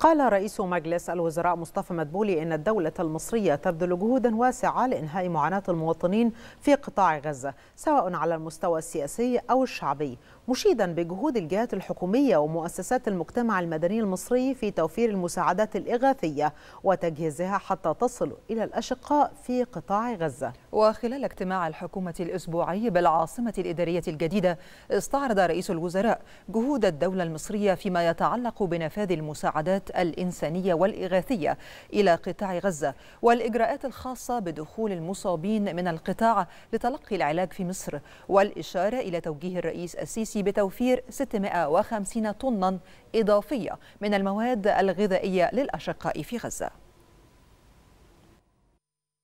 قال رئيس مجلس الوزراء مصطفى مدبولي إن الدولة المصرية تبذل جهودا واسعة لإنهاء معاناة المواطنين في قطاع غزة سواء على المستوى السياسي أو الشعبي مشيدا بجهود الجهات الحكومية ومؤسسات المجتمع المدني المصري في توفير المساعدات الإغاثية وتجهيزها حتى تصل إلى الأشقاء في قطاع غزة وخلال اجتماع الحكومة الأسبوعي بالعاصمة الإدارية الجديدة استعرض رئيس الوزراء جهود الدولة المصرية فيما يتعلق بنفاذ المساعدات الإنسانية والإغاثية إلى قطاع غزة والإجراءات الخاصة بدخول المصابين من القطاع لتلقي العلاج في مصر والإشارة إلى توجيه الرئيس السيسي بتوفير 650 طنا إضافية من المواد الغذائية للأشقاء في غزة